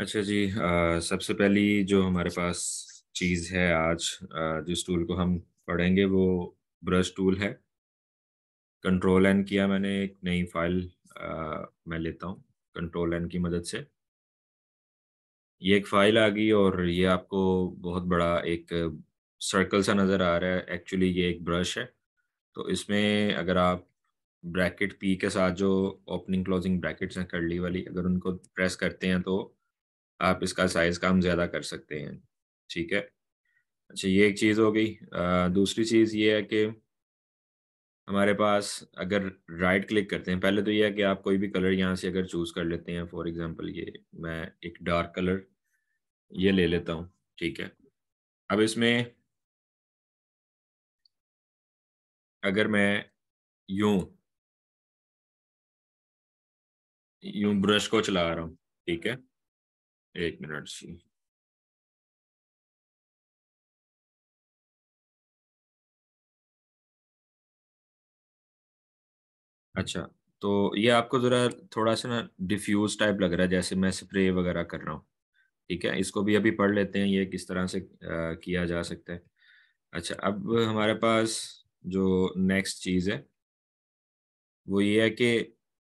अच्छा जी आ, सबसे पहली जो हमारे पास चीज़ है आज आ, जिस टूल को हम पढ़ेंगे वो ब्रश टूल है कंट्रोल एन किया मैंने एक नई फाइल आ, मैं लेता हूँ कंट्रोल एन की मदद से ये एक फाइल आ गई और ये आपको बहुत बड़ा एक सर्कल सा नज़र आ रहा है एक्चुअली ये एक ब्रश है तो इसमें अगर आप ब्रैकेट पी के साथ जो ओपनिंग क्लोजिंग ब्रैकेट्स हैं कर्ली वाली अगर उनको प्रेस करते हैं तो आप इसका साइज कम ज़्यादा कर सकते हैं ठीक है अच्छा ये एक चीज़ हो गई दूसरी चीज़ ये है कि हमारे पास अगर राइट क्लिक करते हैं पहले तो ये है कि आप कोई भी कलर यहाँ से अगर चूज़ कर लेते हैं फॉर एग्जांपल ये मैं एक डार्क कलर ये ले लेता हूँ ठीक है अब इसमें अगर मैं यूं यूं ब्रश को चला रहा हूँ ठीक है एक मिनट सी अच्छा तो ये आपको ज़रा थोड़ा सा ना डिफ्यूज टाइप लग रहा है जैसे मैं स्प्रे वगैरह कर रहा हूँ ठीक है इसको भी अभी पढ़ लेते हैं ये किस तरह से आ, किया जा सकता है अच्छा अब हमारे पास जो नेक्स्ट चीज़ है वो ये है कि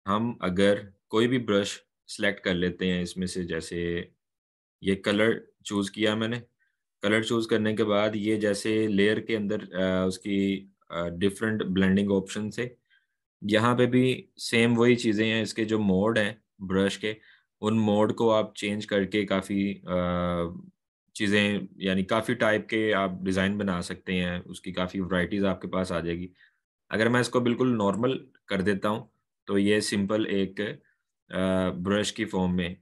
हम अगर कोई भी ब्रश सेलेक्ट कर लेते हैं इसमें से जैसे ये कलर चूज़ किया मैंने कलर चूज़ करने के बाद ये जैसे लेयर के अंदर उसकी डिफरेंट ब्लेंडिंग ऑप्शन से यहाँ पे भी सेम वही चीज़ें हैं इसके जो मोड हैं ब्रश के उन मोड को आप चेंज करके काफ़ी चीज़ें यानी काफ़ी टाइप के आप डिज़ाइन बना सकते हैं उसकी काफ़ी वराइटीज़ आपके पास आ जाएगी अगर मैं इसको बिल्कुल नॉर्मल कर देता हूँ तो ये सिंपल एक ब्रश की फॉर्म में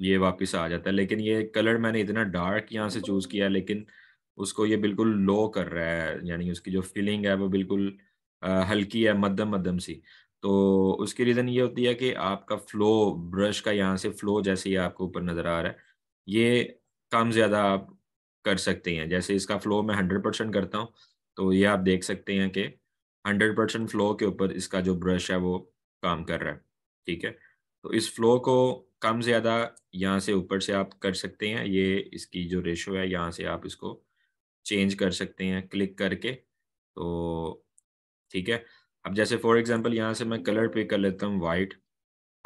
ये वापस आ जाता है लेकिन ये कलर मैंने इतना डार्क यहाँ से चूज किया लेकिन उसको ये बिल्कुल लो कर रहा है यानी उसकी जो फीलिंग है वो बिल्कुल हल्की है मध्यम मध्यम सी तो उसकी रीज़न ये होती है कि आपका फ्लो ब्रश का यहाँ से फ्लो जैसे ही आपको ऊपर नज़र आ रहा है ये काम ज़्यादा आप कर सकते हैं जैसे इसका फ्लो मैं हंड्रेड परसेंट करता हूँ तो ये आप देख सकते हैं कि हंड्रेड परसेंट फ्लो के ऊपर इसका जो ब्रश है वो काम कर रहा है ठीक है तो इस फ्लो को कम ज़्यादा यहाँ से ऊपर से आप कर सकते हैं ये इसकी जो रेशो है यहाँ से आप इसको चेंज कर सकते हैं क्लिक करके तो ठीक है अब जैसे फॉर एग्जांपल यहाँ से मैं कलर पे कर लेता हूँ वाइट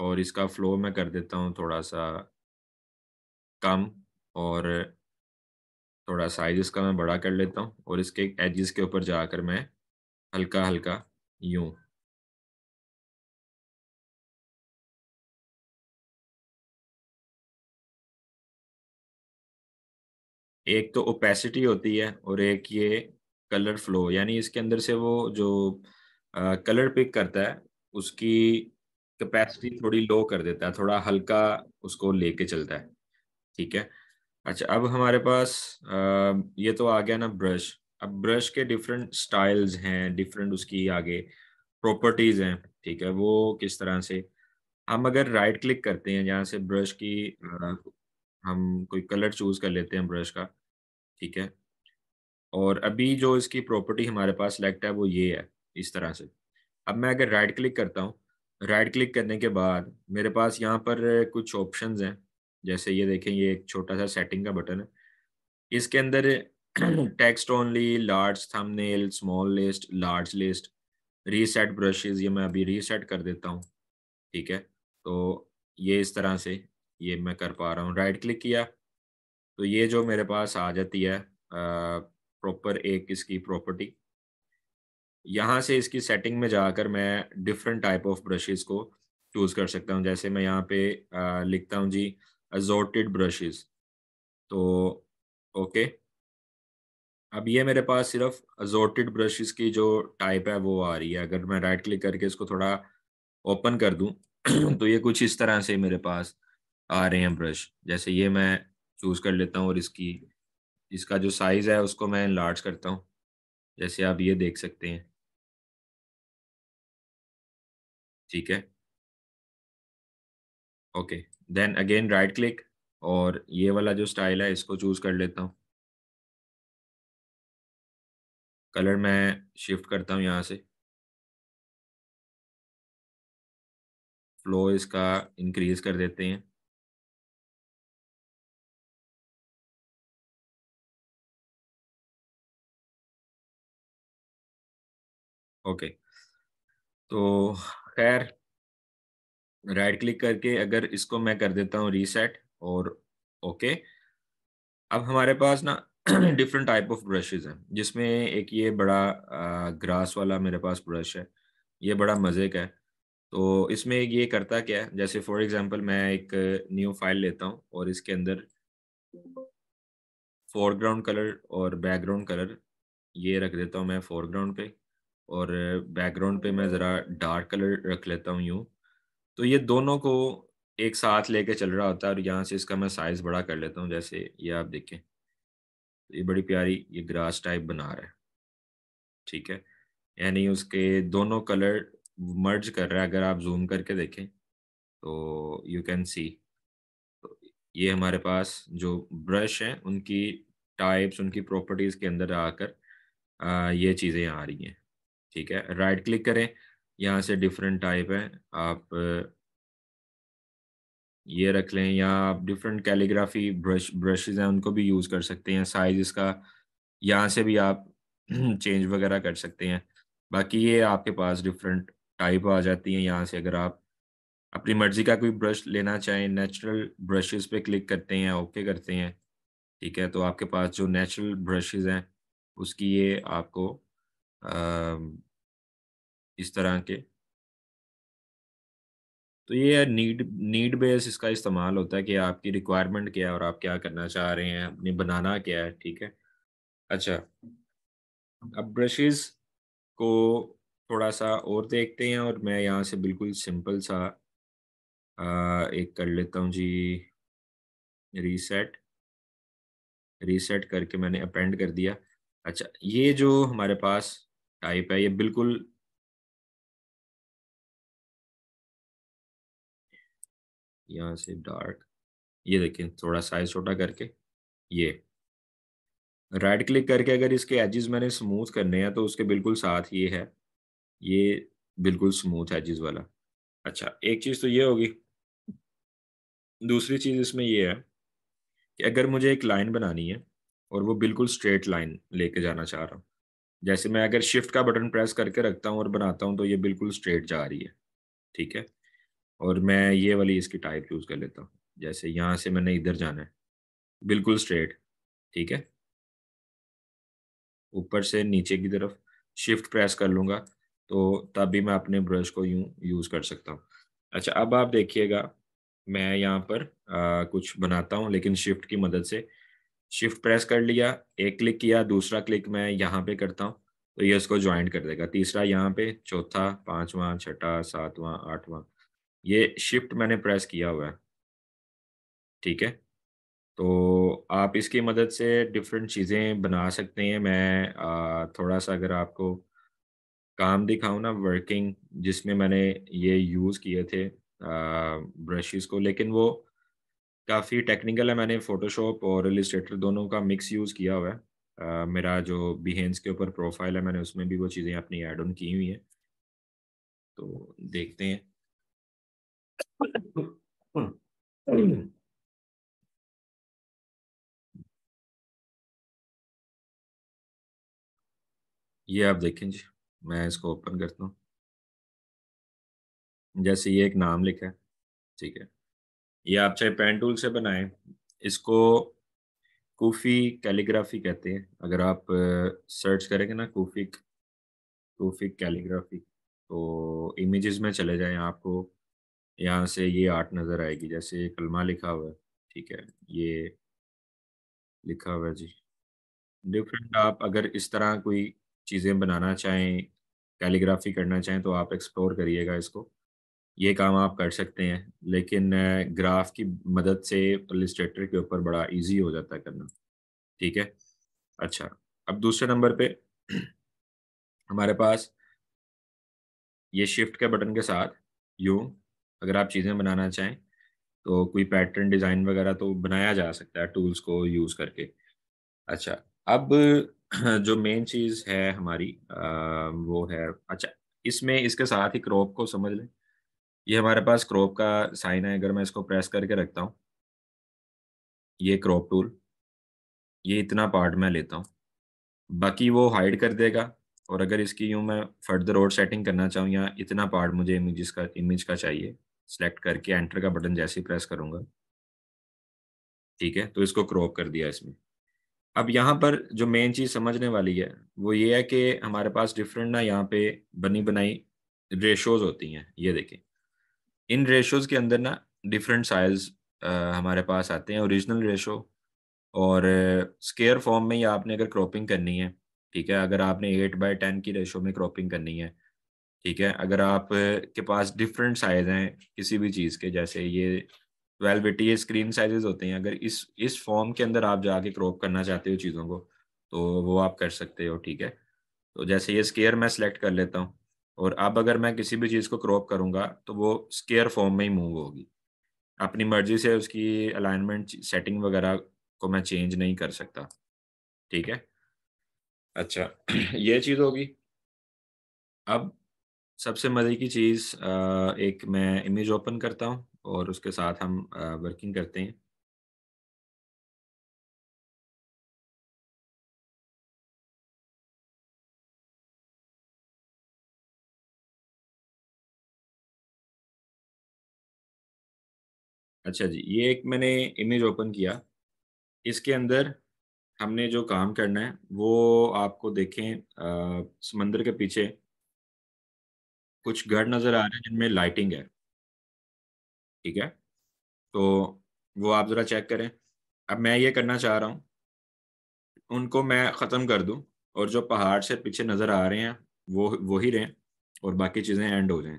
और इसका फ्लो मैं कर देता हूँ थोड़ा सा कम और थोड़ा साइज इसका मैं बड़ा कर लेता हूँ और इसके एजिस के ऊपर जाकर मैं हल्का हल्का यूँ एक तो ओपेसिटी होती है और एक ये कलर फ्लो यानी इसके अंदर से वो जो आ, कलर पिक करता है उसकी कैपेसिटी थोड़ी लो कर देता है थोड़ा हल्का उसको लेके चलता है ठीक है अच्छा अब हमारे पास आ, ये तो आ गया ना ब्रश अब ब्रश के डिफरेंट स्टाइल्स हैं डिफरेंट उसकी आगे प्रॉपर्टीज़ हैं ठीक है वो किस तरह से हम अगर राइट क्लिक करते हैं जहाँ से ब्रश की हम कोई कलर चूज कर लेते हैं ब्रश का ठीक है और अभी जो इसकी प्रॉपर्टी हमारे पास सेलेक्ट है वो ये है इस तरह से अब मैं अगर राइट क्लिक करता हूँ राइट क्लिक करने के बाद मेरे पास यहाँ पर कुछ ऑप्शंस हैं जैसे ये देखें ये एक छोटा सा सेटिंग का बटन है इसके अंदर text only large thumbnail small list large list reset brushes ये मैं अभी रीसेट कर देता हूँ ठीक है तो ये इस तरह से ये मैं कर पा रहा हूँ राइट क्लिक किया तो ये जो मेरे पास आ जाती है प्रॉपर एक इसकी प्रॉपर्टी यहाँ से इसकी सेटिंग में जाकर मैं डिफरेंट टाइप ऑफ ब्रशेस को चूज़ कर सकता हूँ जैसे मैं यहाँ पे आ, लिखता हूँ जी अजोटेड ब्रशेस तो ओके अब ये मेरे पास सिर्फ अजोटेड ब्रशेस की जो टाइप है वो आ रही है अगर मैं राइट क्लिक करके इसको थोड़ा ओपन कर दूँ तो ये कुछ इस तरह से मेरे पास आ रहे हैं ब्रश जैसे ये मैं चूज़ कर लेता हूँ और इसकी इसका जो साइज़ है उसको मैं लार्ज करता हूँ जैसे आप ये देख सकते हैं ठीक है okay then again right click और ये वाला जो स्टाइल है इसको चूज़ कर लेता हूँ कलर मैं शिफ्ट करता हूँ यहाँ से फ्लो इसका इंक्रीज कर देते हैं ओके तो खैर राइट क्लिक करके अगर इसको मैं कर देता हूँ रीसेट और ओके अब हमारे पास ना डिफरेंट टाइप ऑफ ब्रशेज हैं जिसमें एक ये बड़ा ग्रास वाला मेरे पास ब्रश है ये बड़ा मज़े का है तो इसमें ये करता क्या है जैसे फॉर एग्जांपल मैं एक न्यू फाइल लेता हूँ और इसके अंदर फोरग्राउंड कलर और बैकग्राउंड कलर ये रख देता हूँ मैं फोरग्राउंड पे और बैकग्राउंड पे मैं ज़रा डार्क कलर रख लेता हूँ यूँ तो ये दोनों को एक साथ लेके चल रहा होता है और यहाँ से इसका मैं साइज़ बड़ा कर लेता हूँ जैसे ये आप देखें तो ये बड़ी प्यारी ये ग्रास टाइप बना रहा है ठीक है यानी उसके दोनों कलर मर्ज कर रहा है अगर आप जूम करके देखें तो यू कैन सी तो ये हमारे पास जो ब्रश हैं उनकी टाइप्स उनकी प्रॉपर्टीज़ के अंदर आकर आ, ये चीज़ें आ रही हैं ठीक है राइट क्लिक करें यहाँ से डिफरेंट टाइप है आप ये रख लें या आप डिफरेंट कैलीग्राफी ब्रश ब्रशेज हैं उनको भी यूज़ कर सकते हैं साइज इसका यहाँ से भी आप चेंज वगैरह कर सकते हैं बाकी ये आपके पास डिफरेंट टाइप आ जाती हैं यहाँ से अगर आप अपनी मर्ज़ी का कोई ब्रश लेना चाहें नेचुरल ब्रशेज पे क्लिक करते हैं ओके करते हैं ठीक है तो आपके पास जो नेचुरल ब्रशेज हैं उसकी ये आपको इस तरह के तो ये नीड नीड बेस इसका इस्तेमाल होता है कि आपकी रिक्वायरमेंट क्या है और आप क्या करना चाह रहे हैं अपने बनाना क्या है ठीक है अच्छा अब ब्रशेस को थोड़ा सा और देखते हैं और मैं यहाँ से बिल्कुल सिंपल सा आ, एक कर लेता हूँ जी रीसेट रीसेट करके मैंने अपेंड कर दिया अच्छा ये जो हमारे पास टाइप है ये बिल्कुल यहां से डार्क ये देखें थोड़ा साइज छोटा करके ये राइट क्लिक करके अगर इसके एजेस मैंने स्मूथ करने हैं तो उसके बिल्कुल साथ ये है ये बिल्कुल स्मूथ एजेस वाला अच्छा एक चीज़ तो ये होगी दूसरी चीज़ इसमें ये है कि अगर मुझे एक लाइन बनानी है और वो बिल्कुल स्ट्रेट लाइन लेके जाना चाह रहा हूँ जैसे मैं अगर शिफ्ट का बटन प्रेस करके रखता हूँ और बनाता हूँ तो ये बिल्कुल स्ट्रेट जा रही है ठीक है और मैं ये वाली इसकी टाइप यूज़ कर लेता हूँ जैसे यहाँ से मैंने इधर जाना है बिल्कुल स्ट्रेट ठीक है ऊपर से नीचे की तरफ शिफ्ट प्रेस कर लूँगा तो तब भी मैं अपने ब्रश को यूँ यूज़ कर सकता हूँ अच्छा अब आप देखिएगा मैं यहाँ पर आ, कुछ बनाता हूँ लेकिन शिफ्ट की मदद से शिफ्ट प्रेस कर लिया एक क्लिक किया दूसरा क्लिक मैं यहाँ पे करता हूँ तो ये उसको ज्वाइंट कर देगा तीसरा यहाँ पे चौथा पांचवा छठा सातवां आठवां ये शिफ्ट मैंने प्रेस किया हुआ है ठीक है तो आप इसकी मदद से डिफरेंट चीज़ें बना सकते हैं मैं आ, थोड़ा सा अगर आपको काम दिखाऊँ ना वर्किंग जिसमें मैंने ये यूज़ किए थे ब्रशेस को लेकिन वो काफ़ी टेक्निकल है मैंने फोटोशॉप और इलिस्ट्रेटर दोनों का मिक्स यूज़ किया हुआ है uh, मेरा जो बिहेंस के ऊपर प्रोफाइल है मैंने उसमें भी वो चीज़ें अपनी एड ऑन की हुई हैं तो देखते हैं ये आप देखें जी मैं इसको ओपन करता हूँ जैसे ये एक नाम लिखा है ठीक है ये आप चाहे पेन टूल से बनाएं इसको कूफी कैलीग्राफी कहते हैं अगर आप सर्च करेंगे ना कूफिक कूफिक कैलीग्राफी तो इमेजेस में चले जाएं आपको यहाँ से ये आर्ट नज़र आएगी जैसे कलमा लिखा हुआ है ठीक है ये लिखा हुआ है जी डिफरेंट आप अगर इस तरह कोई चीज़ें बनाना चाहें कैलीग्राफी करना चाहें तो आप एक्सप्लोर करिएगा इसको ये काम आप कर सकते हैं लेकिन ग्राफ की मदद से इलिस्ट्रेटर के ऊपर बड़ा इजी हो जाता है करना ठीक है अच्छा अब दूसरे नंबर पे हमारे पास ये शिफ्ट के बटन के साथ यू अगर आप चीज़ें बनाना चाहें तो कोई पैटर्न डिज़ाइन वगैरह तो बनाया जा सकता है टूल्स को यूज़ करके अच्छा अब जो मेन चीज़ है हमारी आ, वो है अच्छा इसमें इसके साथ ही क्रॉप को समझ लें ये हमारे पास क्रॉप का साइन है अगर मैं इसको प्रेस करके रखता हूँ ये क्रॉप टूल ये इतना पार्ट मैं लेता हूँ बाकी वो हाइड कर देगा और अगर इसकी यूँ मैं फर्दर और सेटिंग करना चाहूँ या इतना पार्ट मुझे इमेज का इमेज का चाहिए सेलेक्ट करके एंटर का बटन जैसे ही प्रेस करूँगा ठीक है तो इसको क्रॉप कर दिया इसमें अब यहाँ पर जो मेन चीज़ समझने वाली है वो ये है कि हमारे पास डिफरेंट ना यहाँ पे बनी बनाई रेशोज होती हैं ये देखें इन रेशोज के अंदर ना डिफरेंट साइज हमारे पास आते हैं ओरिजिनल रेशो और स्केयर फॉर्म में ही आपने अगर क्रॉपिंग करनी है ठीक है अगर आपने एट बाई टेन की रेशो में क्रॉपिंग करनी है ठीक है अगर आप के पास डिफरेंट साइज हैं किसी भी चीज़ के जैसे ये ट्वेल्व एटी ये स्क्रीन साइजेस होते हैं अगर इस इस फॉर्म के अंदर आप जाके क्रॉप करना चाहते हो चीज़ों को तो वो आप कर सकते हो ठीक है तो जैसे ये स्केयर मैं सेलेक्ट कर लेता हूँ और अब अगर मैं किसी भी चीज़ को क्रॉप करूँगा तो वो स्केयर फॉर्म में ही मूव होगी अपनी मर्जी से उसकी अलाइनमेंट सेटिंग वगैरह को मैं चेंज नहीं कर सकता ठीक है अच्छा ये चीज़ होगी अब सबसे मज़े की चीज़ एक मैं इमेज ओपन करता हूँ और उसके साथ हम वर्किंग करते हैं अच्छा जी ये एक मैंने इमेज ओपन किया इसके अंदर हमने जो काम करना है वो आपको देखें समंदर के पीछे कुछ घर नज़र आ रहे हैं जिनमें लाइटिंग है ठीक है तो वो आप ज़रा चेक करें अब मैं ये करना चाह रहा हूँ उनको मैं ख़त्म कर दूँ और जो पहाड़ से पीछे नज़र आ रहे हैं वो वही रहें और बाकी चीज़ें एंड हो जाएं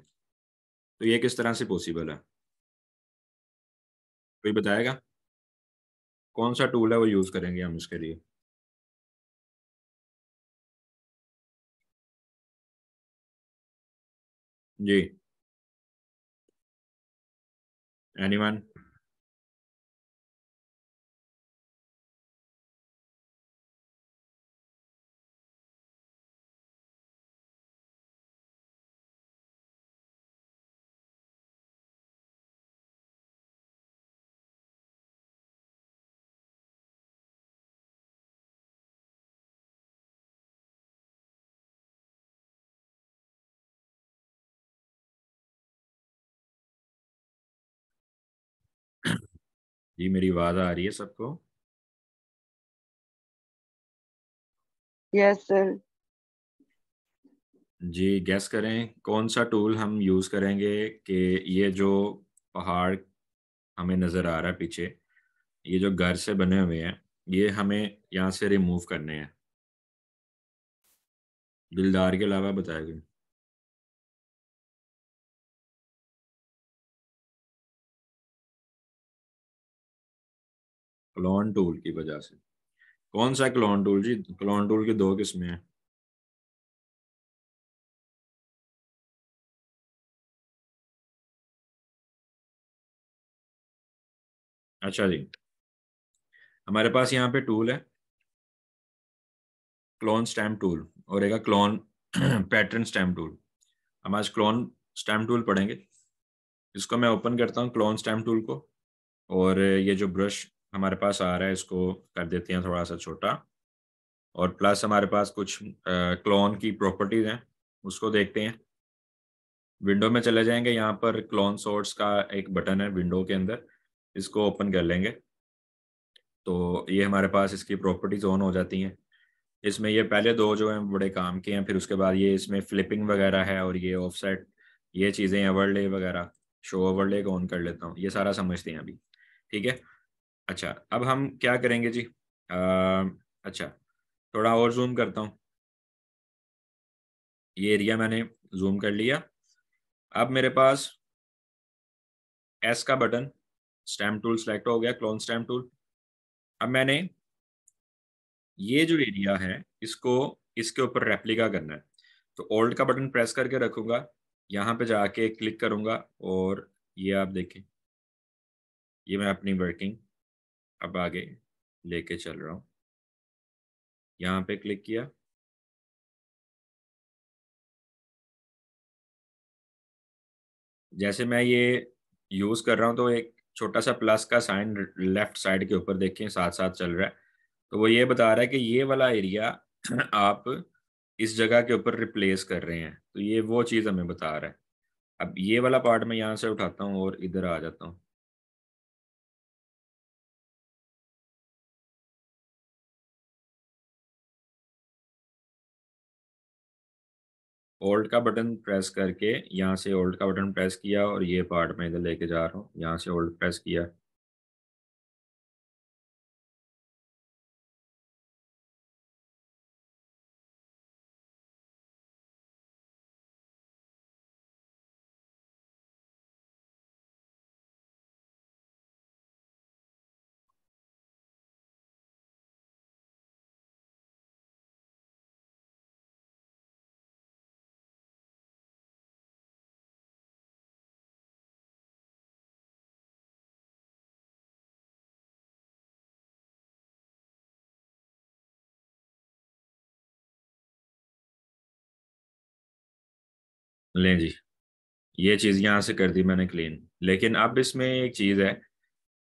तो ये किस तरह से पॉसिबल है कोई बताएगा कौन सा टूल है वो यूज करेंगे हम इसके लिए जी एनीवन जी मेरी आवाज आ रही है सबको यस सर जी गैस करें कौन सा टूल हम यूज करेंगे कि ये जो पहाड़ हमें नजर आ रहा है पीछे ये जो घर से बने हुए हैं ये हमें यहाँ से रिमूव करने हैं दिलदार के अलावा बताया गया क्लॉन टूल की वजह से कौन सा क्लॉन टूल जी क्लॉन टूल की दो किस्में हैं अच्छा जी हमारे पास यहाँ पे टूल है क्लोन स्टैम्प टूल और एक क्लोन पैटर्न स्टैम्प टूल हम आज क्लोन स्टैम्प टूल पढ़ेंगे इसको मैं ओपन करता हूँ क्लोन स्टैम्प टूल को और ये जो ब्रश हमारे पास आ रहा है इसको कर देते हैं थोड़ा सा छोटा और प्लस हमारे पास कुछ क्लोन की प्रॉपर्टीज हैं उसको देखते हैं विंडो में चले जाएंगे यहाँ पर क्लोन सोर्स का एक बटन है विंडो के अंदर इसको ओपन कर लेंगे तो ये हमारे पास इसकी प्रॉपर्टीज ऑन हो जाती हैं इसमें ये पहले दो जो हैं बड़े काम के हैं फिर उसके बाद ये इसमें फ्लिपिंग वगैरह है और ये ऑफसेट ये चीज़ें ओवरले वगैरह शो ओवरले को ऑन कर लेता हूँ ये सारा समझते हैं अभी ठीक है अच्छा अब हम क्या करेंगे जी आ, अच्छा थोड़ा और जूम करता हूँ ये एरिया मैंने जूम कर लिया अब मेरे पास एस का बटन स्टैम्प टूल सेलेक्ट हो गया क्लोन स्टैम्प टूल अब मैंने ये जो एरिया है इसको इसके ऊपर रेप्लिका करना है तो ओल्ड का बटन प्रेस करके रखूंगा यहाँ पे जाके क्लिक करूंगा और ये आप देखें ये मैं अपनी वर्किंग अब आगे लेके चल रहा हूँ यहाँ पे क्लिक किया जैसे मैं ये यूज कर रहा हूँ तो एक छोटा सा प्लस का साइन लेफ्ट साइड के ऊपर देखें साथ साथ चल रहा है तो वो ये बता रहा है कि ये वाला एरिया आप इस जगह के ऊपर रिप्लेस कर रहे हैं तो ये वो चीज़ हमें बता रहा है अब ये वाला पार्ट मैं यहाँ से उठाता हूँ और इधर आ जाता हूँ ओल्ड का बटन प्रेस करके यहाँ से ओल्ड का बटन प्रेस किया और ये पार्ट मैं इधर लेके जा रहा हूँ यहाँ से ओल्ड प्रेस किया लें जी ये चीज़ यहाँ से कर दी मैंने क्लीन लेकिन अब इसमें एक चीज़ है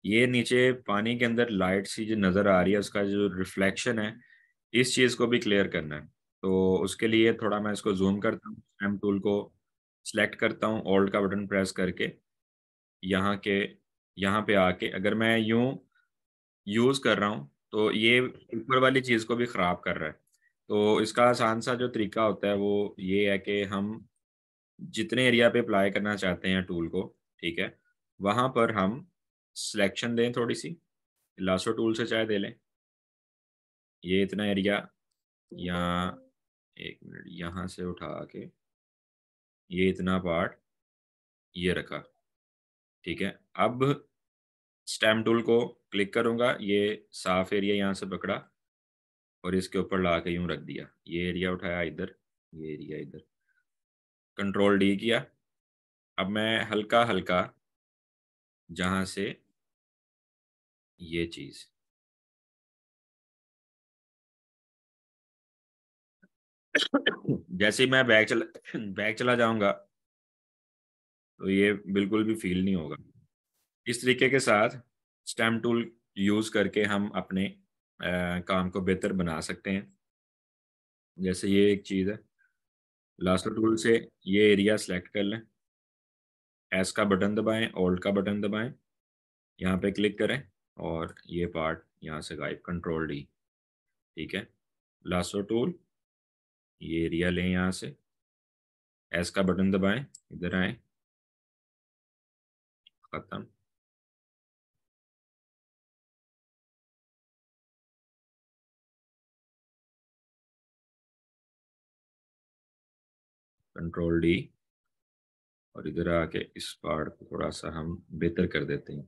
ये नीचे पानी के अंदर लाइट सी जो नज़र आ रही है उसका जो रिफ्लेक्शन है इस चीज़ को भी क्लियर करना है तो उसके लिए थोड़ा मैं इसको जूम करता हूँ स्टैम टूल को सिलेक्ट करता हूँ ओल्ड का बटन प्रेस करके यहाँ के यहाँ पे आके अगर मैं यूँ यूज़ कर रहा हूँ तो ये ऊपर वाली चीज़ को भी ख़राब कर रहा है तो इसका आसान सा जो तरीका होता है वो ये है कि हम जितने एरिया पे अप्लाई करना चाहते हैं टूल को ठीक है वहाँ पर हम सिलेक्शन दें थोड़ी सी लासो टूल से चाहे दे लें ये इतना एरिया यहाँ एक मिनट यहाँ से उठा के ये इतना पार्ट ये रखा ठीक है अब स्टैम टूल को क्लिक करूँगा ये साफ एरिया यहाँ से पकड़ा और इसके ऊपर ला के यूँ रख दिया ये एरिया उठाया इधर ये एरिया इधर कंट्रोल डी किया अब मैं हल्का हल्का जहां से ये चीज जैसे मैं बैग चला बैग चला जाऊंगा तो ये बिल्कुल भी फील नहीं होगा इस तरीके के साथ स्टैम्प टूल यूज करके हम अपने आ, काम को बेहतर बना सकते हैं जैसे ये एक चीज है लास्ट टूल से ये एरिया सेलेक्ट कर लें एस का बटन दबाएं ओल्ड का बटन दबाएं यहाँ पे क्लिक करें और ये पार्ट यहाँ से गायब कंट्रोल डी ठीक है लास्टो टूल ये एरिया लें यहाँ से एस का बटन दबाएं इधर आए ख़त्म कंट्रोल डी और इधर आके इस पार्ट को थोड़ा सा हम बेहतर कर देते हैं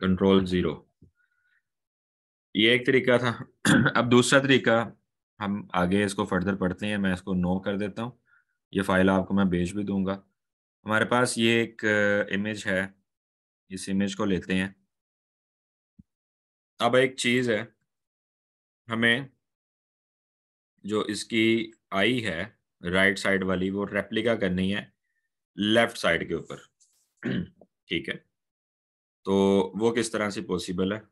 कंट्रोल जीरो ये एक तरीका था अब दूसरा तरीका हम आगे इसको फर्दर पढ़ते हैं मैं इसको नो कर देता हूँ ये फाइल आपको मैं भेज भी दूंगा हमारे पास ये एक इमेज uh, है इस इमेज को लेते हैं अब एक चीज़ है हमें जो इसकी आई है राइट साइड वाली वो रेप्लिका करनी है लेफ्ट साइड के ऊपर ठीक है तो वो किस तरह से पॉसिबल है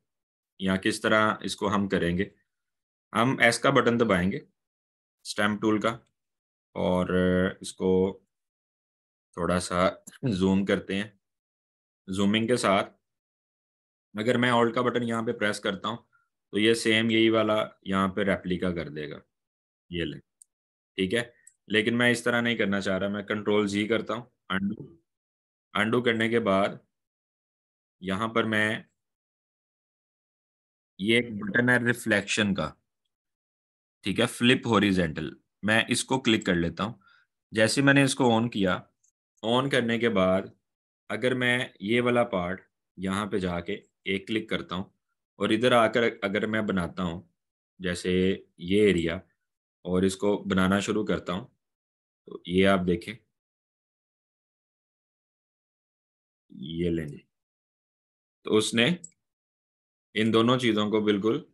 या किस तरह इसको हम करेंगे हम एस का बटन दबाएंगे स्टैम्प टूल का और इसको थोड़ा सा जूम करते हैं जूमिंग के साथ अगर मैं ऑल्ट का बटन यहाँ पे प्रेस करता हूँ तो ये सेम यही वाला यहाँ पे रेप्लिका कर देगा ये ले ठीक है लेकिन मैं इस तरह नहीं करना चाह रहा मैं कंट्रोल जी करता हूँ अंडू अंडू करने के बाद यहाँ पर मैं ये एक बटन है रिफ्लेक्शन का ठीक है फ्लिप होरिजेंटल मैं इसको क्लिक कर लेता हूँ जैसे मैंने इसको ऑन किया ऑन करने के बाद अगर मैं ये वाला पार्ट यहाँ पे जाके एक क्लिक करता हूँ और इधर आकर अगर मैं बनाता हूँ जैसे ये एरिया और इसको बनाना शुरू करता हूँ तो ये आप देखें ये लें जी तो उसने इन दोनों चीज़ों को बिल्कुल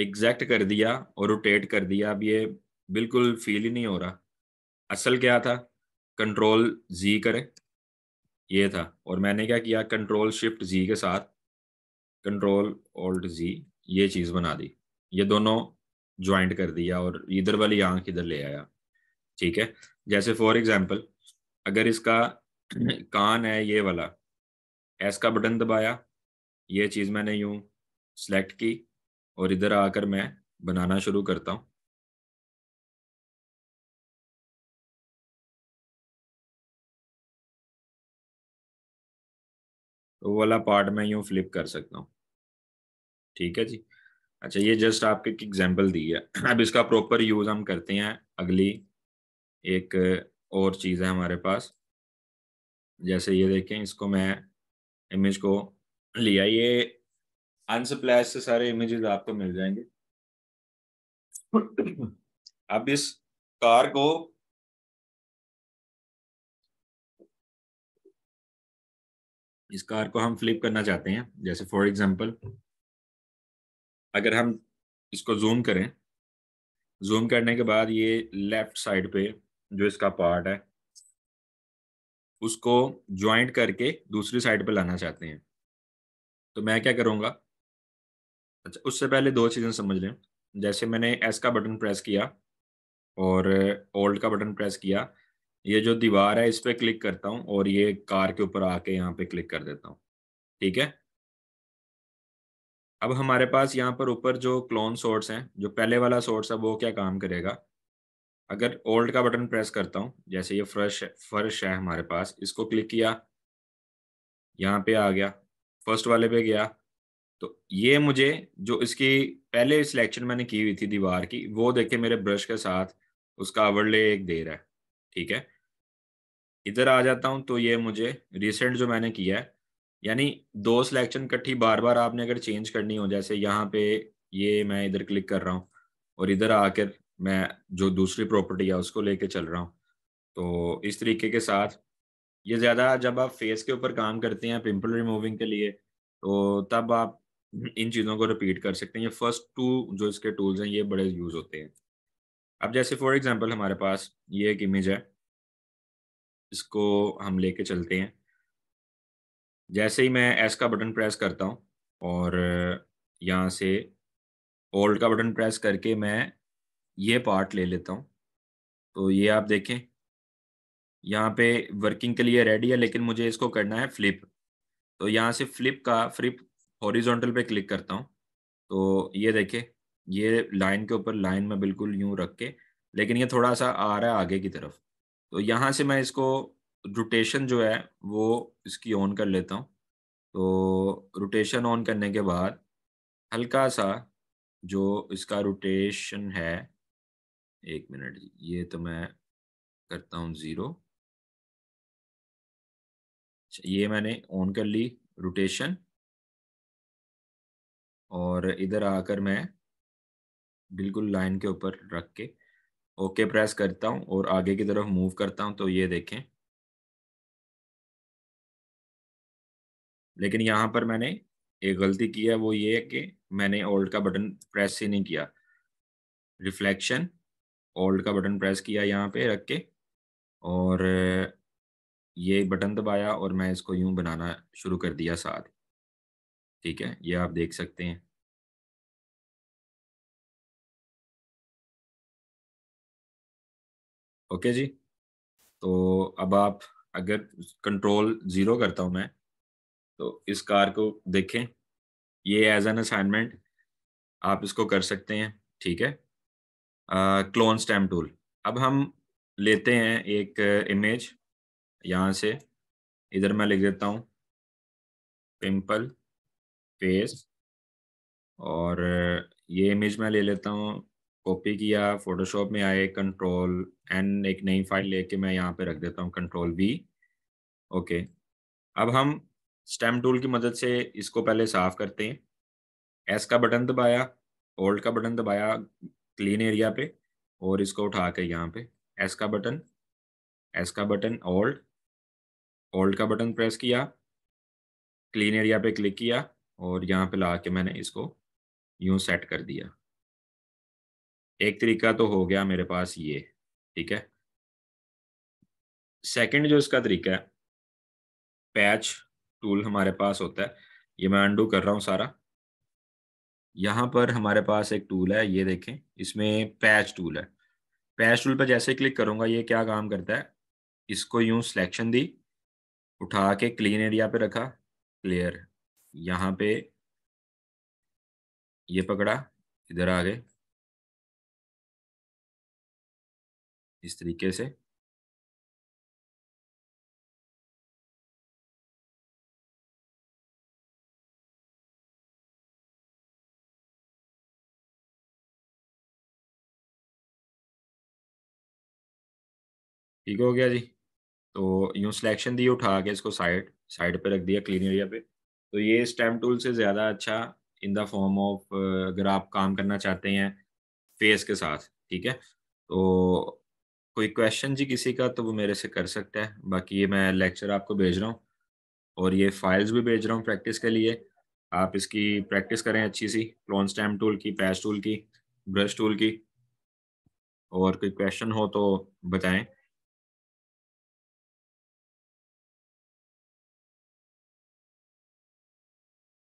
एग्जैक्ट कर दिया और रोटेट कर दिया अब ये बिल्कुल फील ही नहीं हो रहा असल क्या था कंट्रोल जी करें ये था और मैंने क्या किया कंट्रोल शिफ्ट जी के साथ कंट्रोल ऑल्ट जी ये चीज़ बना दी ये दोनों ज्वाइंट कर दिया और इधर वाली आंख इधर ले आया ठीक है जैसे फॉर एग्जाम्पल अगर इसका कान है ये वाला एस का बटन दबाया ये चीज मैंने यूं सेलेक्ट की और इधर आकर मैं बनाना शुरू करता हूं तो वाला पार्ट मैं यूं फ्लिप कर सकता हूं ठीक है जी अच्छा ये जस्ट आपके एक एग्जाम्पल दी है अब इसका प्रॉपर यूज हम करते हैं अगली एक और चीज़ है हमारे पास जैसे ये देखें इसको मैं इमेज को लिया ये अनसप्लाइज से सारे इमेजेस आपको मिल जाएंगे अब इस कार को इस कार को हम फ्लिप करना चाहते हैं जैसे फॉर एग्जांपल अगर हम इसको जूम करें जूम करने के बाद ये लेफ्ट साइड पे जो इसका पार्ट है उसको ज्वाइंट करके दूसरी साइड पे लाना चाहते हैं तो मैं क्या करूँगा अच्छा उससे पहले दो चीज़ें समझ लें जैसे मैंने एस का बटन प्रेस किया और ओल्ड का बटन प्रेस किया ये जो दीवार है इस पर क्लिक करता हूँ और ये कार के ऊपर आके यहाँ पे क्लिक कर देता हूँ ठीक है अब हमारे पास यहाँ पर ऊपर जो क्लोन सोर्स है जो पहले वाला सोर्स है वो क्या काम करेगा अगर ओल्ड का बटन प्रेस करता हूँ जैसे ये फ्रश फर्श है हमारे पास इसको क्लिक किया यहाँ पे आ गया फर्स्ट वाले पे गया तो ये मुझे जो इसकी पहले सिलेक्शन मैंने की हुई थी दीवार की वो देखे मेरे ब्रश के साथ उसका अवरले एक दे रहा है ठीक है इधर आ जाता हूँ तो ये मुझे रिसेंट जो मैंने किया है यानी दो सिलेक्शन इकट्ठी बार बार आपने अगर चेंज करनी हो जैसे यहाँ पे ये मैं इधर क्लिक कर रहा हूँ और इधर आकर मैं जो दूसरी प्रॉपर्टी है उसको लेके चल रहा हूँ तो इस तरीके के साथ ये ज़्यादा जब आप फेस के ऊपर काम करते हैं पिंपल रिमूविंग के लिए तो तब आप इन चीज़ों को रिपीट कर सकते हैं ये फर्स्ट टू जो इसके टूल्स हैं ये बड़े यूज़ होते हैं अब जैसे फॉर एग्जांपल हमारे पास ये एक इमेज है इसको हम लेके चलते हैं जैसे ही मैं एस का बटन प्रेस करता हूँ और यहाँ से ओल्ड का बटन प्रेस करके मैं ये पार्ट ले लेता हूँ तो ये आप देखें यहाँ पे वर्किंग के लिए रेडी है लेकिन मुझे इसको करना है फ्लिप तो यहाँ से फ्लिप का फ्लिप हॉरिजॉन्टल पे क्लिक करता हूँ तो ये देखें ये लाइन के ऊपर लाइन में बिल्कुल यूँ रख के लेकिन ये थोड़ा सा आ रहा है आगे की तरफ तो यहाँ से मैं इसको रोटेशन जो है वो इसकी ऑन कर लेता हूँ तो रोटेशन ऑन करने के बाद हल्का सा जो इसका रोटेशन है एक मिनट ये तो मैं करता हूँ ज़ीरो अच्छा, ये मैंने ऑन कर ली रोटेशन और इधर आकर मैं बिल्कुल लाइन के ऊपर रख के ओके प्रेस करता हूँ और आगे की तरफ मूव करता हूँ तो ये देखें लेकिन यहाँ पर मैंने एक गलती की है वो ये है कि मैंने ओल्ड का बटन प्रेस ही नहीं किया रिफ्लेक्शन ओल्ड का बटन प्रेस किया यहाँ पे रख के और ये बटन दबाया और मैं इसको यूं बनाना शुरू कर दिया साथ ठीक है ये आप देख सकते हैं ओके जी तो अब आप अगर कंट्रोल ज़ीरो करता हूं मैं तो इस कार को देखें ये एज एन असाइनमेंट आप इसको कर सकते हैं ठीक है क्लोन स्टैम्प टूल अब हम लेते हैं एक इमेज यहाँ से इधर मैं लिख देता हूँ पिंपल फेस और ये इमेज मैं ले लेता हूँ कॉपी किया फोटोशॉप में आए कंट्रोल एन एक नई फाइल लेके मैं यहाँ पे रख देता हूँ कंट्रोल बी ओके अब हम स्टेम टूल की मदद से इसको पहले साफ करते हैं एस का बटन दबाया ओल्ड का बटन दबाया क्लीन एरिया पे और इसको उठा के यहाँ पे एस का बटन एस का बटन ओल्ड ओल्ड का बटन प्रेस किया क्लीन एरिया पे क्लिक किया और यहाँ पे ला के मैंने इसको यूं सेट कर दिया एक तरीका तो हो गया मेरे पास ये ठीक है सेकंड जो इसका तरीका है पैच टूल हमारे पास होता है ये मैं अंडू कर रहा हूँ सारा यहाँ पर हमारे पास एक टूल है ये देखें इसमें पैच टूल है पैच टूल पर जैसे क्लिक करूँगा ये क्या काम करता है इसको यूँ सिलेक्शन दी उठा के क्लीन एरिया पे रखा क्लियर यहाँ पे ये पकड़ा इधर आ गए इस तरीके से ठीक हो गया जी तो यूँ सिलेक्शन दी उठा के इसको साइड साइड पे रख दिया क्लीन एरिया पे तो ये स्टैम्प टूल से ज़्यादा अच्छा इन द फॉर्म ऑफ अगर आप काम करना चाहते हैं फेस के साथ ठीक है तो कोई क्वेश्चन जी किसी का तो वो मेरे से कर सकता है बाकी ये मैं लेक्चर आपको भेज रहा हूँ और ये फाइल्स भी भेज रहा हूँ प्रैक्टिस के लिए आप इसकी प्रैक्टिस करें अच्छी सी क्लोन स्टैम टूल की पैच टूल की ब्रश टूल की और कोई क्वेश्चन हो तो बताएं